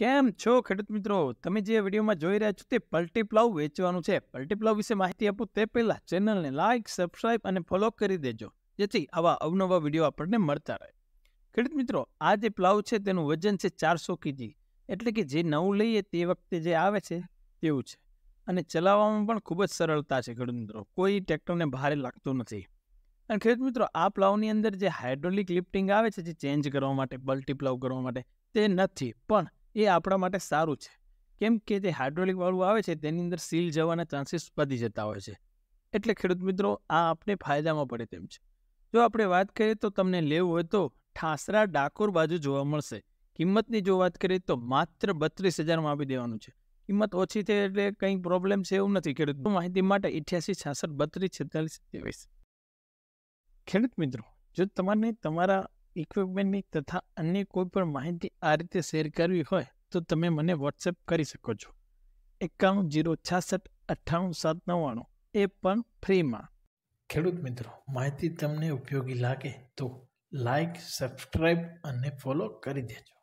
કેમ છો ખેડૂત મિત્રો તમે જે વિડીયોમાં જોઈ રહ્યા છો તે પલ્ટીપ્લાવ વેચવાનું છે પલ્ટીપ્લાવ વિશે માહિતી આપું તે પહેલાં ચેનલને લાઇક સબસ્ક્રાઇબ અને ફોલો કરી દેજો જેથી આવા અવનવા વિડીયો આપણને મળતા રહે ખેડૂત મિત્રો આ જે પ્લાવ છે તેનું વજન છે ચારસો કેજી એટલે કે જે નવું લઈએ તે વખતે જે આવે છે તેવું છે અને ચલાવવામાં પણ ખૂબ જ સરળતા છે ખેડૂત મિત્રો કોઈ ટ્રેક્ટરને ભારે લાગતું નથી અને ખેડૂત મિત્રો આ પ્લાવની અંદર જે હાઇડ્રોલિક લિફ્ટિંગ આવે છે જે ચેન્જ કરવા માટે પલ્ટીપ્લાવ કરવા માટે તે નથી પણ એ આપણા માટે સારું છે કેમ કે જે હાઇડ્રોલિકવાળું આવે છે તેની અંદર સીલ જવાના ચાન્સીસ વધી જતા હોય છે એટલે ખેડૂત મિત્રો આ આપને ફાયદામાં પડે તેમ છે જો આપણે વાત કરીએ તો તમને લેવું હોય તો ઠાસરા ડાકોર બાજુ જોવા મળશે કિંમતની જો વાત કરીએ તો માત્ર બત્રીસ હજારમાં આપી દેવાનું છે કિંમત ઓછી થઈ એટલે કંઈ પ્રોબ્લેમ છે એવું નથી ખેડૂત માહિતી માટે ઇઠ્યાસી છાસઠ બત્રીસ છેતાલીસ ત્રેવીસ ખેડૂત મિત્રો જો તમારે તમારા ઇક્વિપમેન્ટની તથા અન્ય કોઈ પણ માહિતી આ રીતે શેર કરવી હોય તો તમે મને વોટ્સએપ કરી શકો છો એકાણું જીરો છાસઠ અઠ્ઠાણું સાત નવ્વાણું એ પણ ફ્રીમાં ખેડૂત મિત્રો માહિતી તમને ઉપયોગી લાગે તો લાઈક સબસ્ક્રાઈબ અને ફોલો કરી દેજો